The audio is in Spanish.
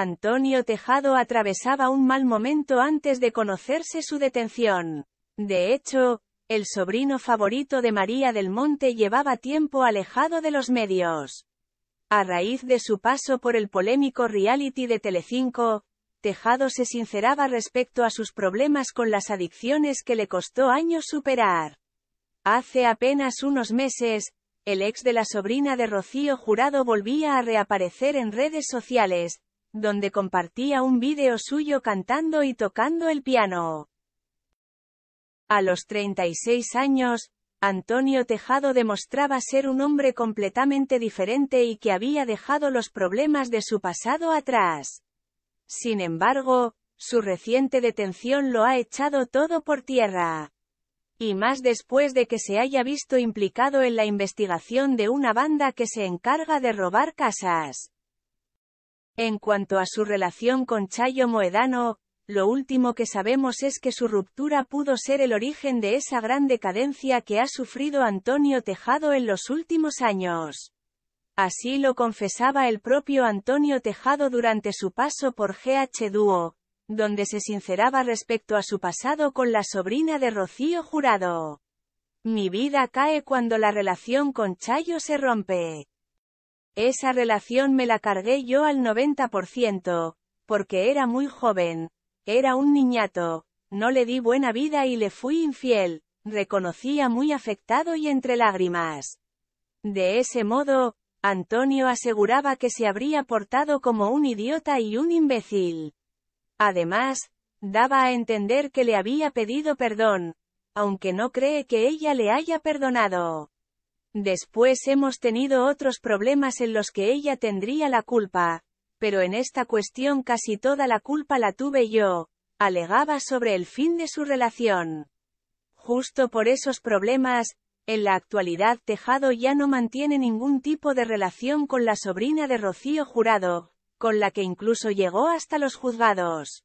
Antonio Tejado atravesaba un mal momento antes de conocerse su detención. De hecho, el sobrino favorito de María del Monte llevaba tiempo alejado de los medios. A raíz de su paso por el polémico reality de Telecinco, Tejado se sinceraba respecto a sus problemas con las adicciones que le costó años superar. Hace apenas unos meses, el ex de la sobrina de Rocío Jurado volvía a reaparecer en redes sociales, donde compartía un vídeo suyo cantando y tocando el piano. A los 36 años, Antonio Tejado demostraba ser un hombre completamente diferente y que había dejado los problemas de su pasado atrás. Sin embargo, su reciente detención lo ha echado todo por tierra. Y más después de que se haya visto implicado en la investigación de una banda que se encarga de robar casas. En cuanto a su relación con Chayo Moedano, lo último que sabemos es que su ruptura pudo ser el origen de esa gran decadencia que ha sufrido Antonio Tejado en los últimos años. Así lo confesaba el propio Antonio Tejado durante su paso por GH Duo, donde se sinceraba respecto a su pasado con la sobrina de Rocío Jurado. Mi vida cae cuando la relación con Chayo se rompe. Esa relación me la cargué yo al 90%, porque era muy joven. Era un niñato. No le di buena vida y le fui infiel, reconocía muy afectado y entre lágrimas. De ese modo, Antonio aseguraba que se habría portado como un idiota y un imbécil. Además, daba a entender que le había pedido perdón, aunque no cree que ella le haya perdonado. Después hemos tenido otros problemas en los que ella tendría la culpa. Pero en esta cuestión casi toda la culpa la tuve yo, alegaba sobre el fin de su relación. Justo por esos problemas, en la actualidad Tejado ya no mantiene ningún tipo de relación con la sobrina de Rocío Jurado, con la que incluso llegó hasta los juzgados.